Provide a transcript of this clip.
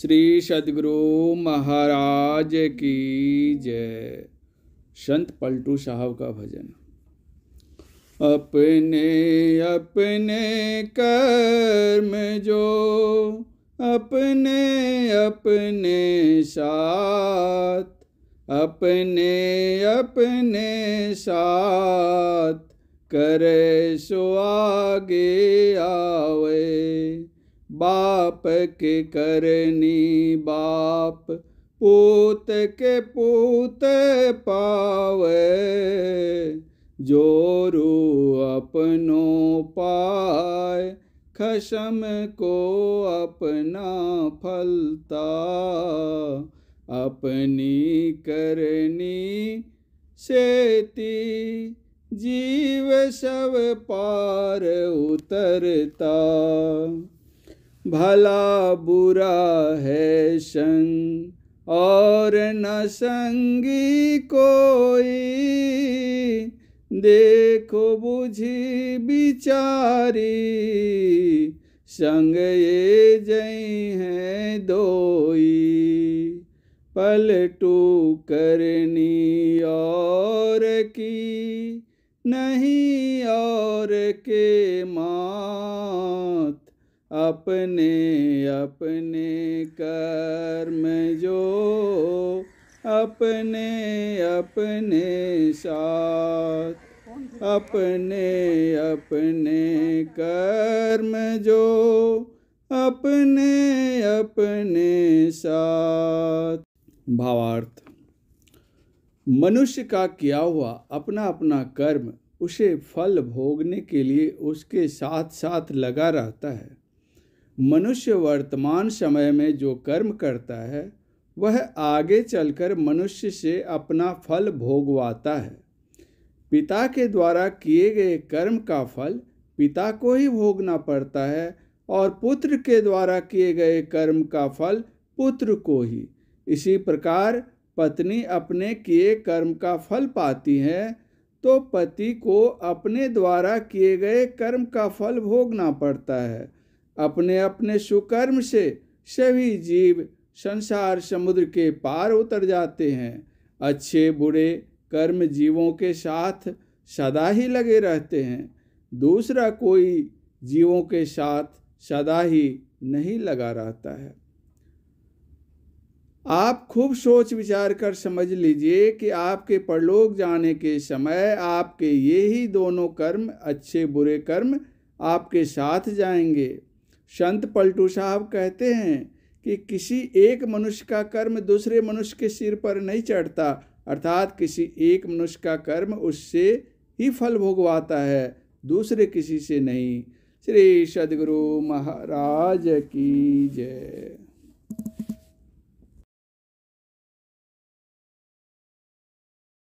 श्री सदगुरु महाराज की जय संत पलटू साहब का भजन अपने अपने कर्म जो अपने अपने साथ अपने अपने साथ करे सो आगे आवे बाप के करनी बाप पूत के पूत पावे जोरू अपनो पाए खसम को अपना फलता अपनी करनी सेती जीव सब पार उतरता भला बुरा है संग और न संगी कोई देखो बुझी बिचारी संग ये जई है दोई पलटू करनी और की नहीं और के मात अपने अपने कर्म जो अपने अपने साथ अपने अपने कर्म जो अपने अपने साथ भावार्थ मनुष्य का किया हुआ अपना अपना कर्म उसे फल भोगने के लिए उसके साथ साथ लगा रहता है मनुष्य वर्तमान समय में जो कर्म करता है वह आगे चलकर मनुष्य से अपना फल भोगवाता है पिता के द्वारा किए गए कर्म का फल पिता को ही भोगना पड़ता है और पुत्र के द्वारा किए गए कर्म का फल पुत्र को ही इसी प्रकार पत्नी अपने किए कर्म का फल पाती है तो पति को अपने द्वारा किए गए कर्म का फल भोगना पड़ता है अपने अपने सुकर्म से सभी जीव संसार समुद्र के पार उतर जाते हैं अच्छे बुरे कर्म जीवों के साथ सदा ही लगे रहते हैं दूसरा कोई जीवों के साथ सदा ही नहीं लगा रहता है आप खूब सोच विचार कर समझ लीजिए कि आपके परलोक जाने के समय आपके ये ही दोनों कर्म अच्छे बुरे कर्म आपके साथ जाएंगे संत पलटू साहब कहते हैं कि किसी एक मनुष्य का कर्म दूसरे मनुष्य के सिर पर नहीं चढ़ता अर्थात किसी एक मनुष्य का कर्म उससे ही फल भोगवाता है दूसरे किसी से नहीं श्री सदगुरु महाराज की जय